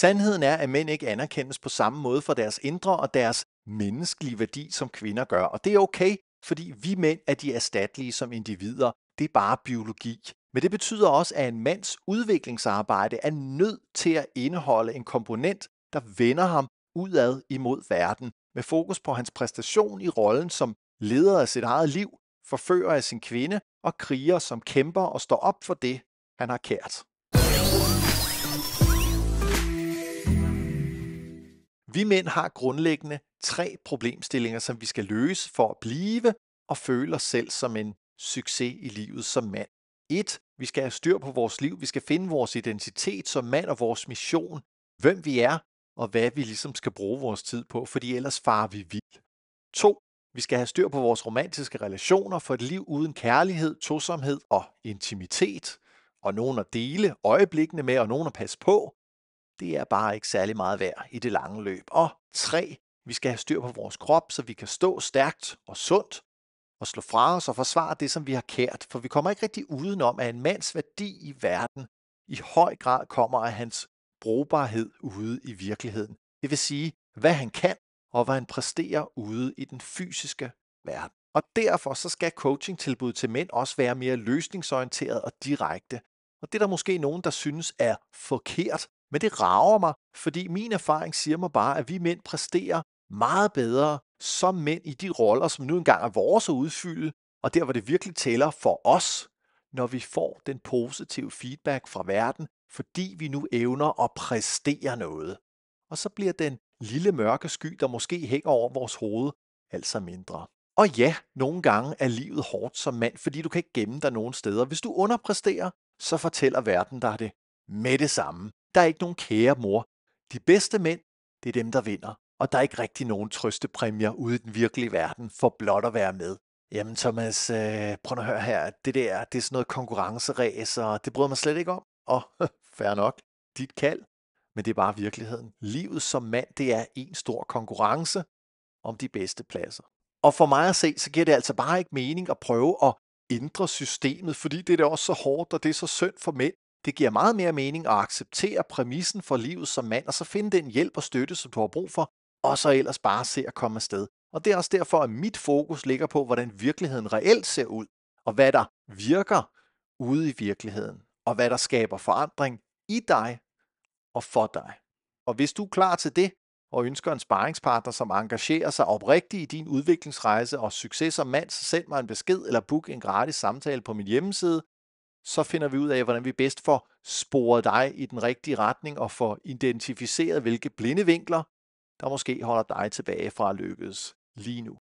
Sandheden er, at mænd ikke anerkendes på samme måde for deres indre og deres menneskelige værdi, som kvinder gør. Og det er okay, fordi vi mænd er de erstatlige som individer. Det er bare biologi. Men det betyder også, at en mands udviklingsarbejde er nødt til at indeholde en komponent, der vender ham udad imod verden, med fokus på hans præstation i rollen som leder af sit eget liv, forfører af sin kvinde og kriger som kæmper og står op for det, han har kært. Vi mænd har grundlæggende tre problemstillinger, som vi skal løse for at blive og føle os selv som en succes i livet som mand. 1. Vi skal have styr på vores liv. Vi skal finde vores identitet som mand og vores mission, hvem vi er og hvad vi ligesom skal bruge vores tid på, fordi ellers farer vi vild. 2. Vi skal have styr på vores romantiske relationer for et liv uden kærlighed, tosomhed og intimitet, og nogen at dele øjeblikkene med, og nogen at passe på, det er bare ikke særlig meget værd i det lange løb. Og tre, Vi skal have styr på vores krop, så vi kan stå stærkt og sundt og slå fra os og forsvare det, som vi har kært. For vi kommer ikke rigtig udenom, at en mands værdi i verden i høj grad kommer af hans brugbarhed ude i virkeligheden. Det vil sige, hvad han kan og hvad han præsterer ude i den fysiske verden. Og derfor så skal coachingtilbud til mænd også være mere løsningsorienteret og direkte. Og det er der måske nogen, der synes er forkert, men det rager mig, fordi min erfaring siger mig bare, at vi mænd præsterer meget bedre som mænd i de roller, som nu engang er vores at udfylde, og der hvor det virkelig tæller for os, når vi får den positive feedback fra verden, fordi vi nu evner at præstere noget. Og så bliver den lille mørke sky, der måske hænger over vores hoved, altså mindre. Og ja, nogle gange er livet hårdt som mand, fordi du kan ikke gemme dig nogen steder. Hvis du underpræsterer, så fortæller verden dig det med det samme. Der er ikke nogen kære mor. De bedste mænd, det er dem, der vinder. Og der er ikke rigtig nogen trøstepræmier ude i den virkelige verden for blot at være med. Jamen Thomas, øh, prøv at høre her. Det der, det er sådan noget konkurrenceræs, og det bryder mig slet ikke om. Og fair nok, dit kald. Men det er bare virkeligheden. Livet som mand, det er en stor konkurrence om de bedste pladser. Og for mig at se, så giver det altså bare ikke mening at prøve at ændre systemet, fordi det er da også så hårdt, og det er så synd for mænd, det giver meget mere mening at acceptere præmissen for livet som mand, og så finde den hjælp og støtte, som du har brug for, og så ellers bare se at komme afsted. Og det er også derfor, at mit fokus ligger på, hvordan virkeligheden reelt ser ud, og hvad der virker ude i virkeligheden, og hvad der skaber forandring i dig og for dig. Og hvis du er klar til det, og ønsker en sparringspartner, som engagerer sig oprigtigt i din udviklingsrejse og succes som mand, så send mig en besked eller book en gratis samtale på min hjemmeside så finder vi ud af, hvordan vi bedst får sporet dig i den rigtige retning og får identificeret, hvilke blinde vinkler, der måske holder dig tilbage fra at lykkes lige nu.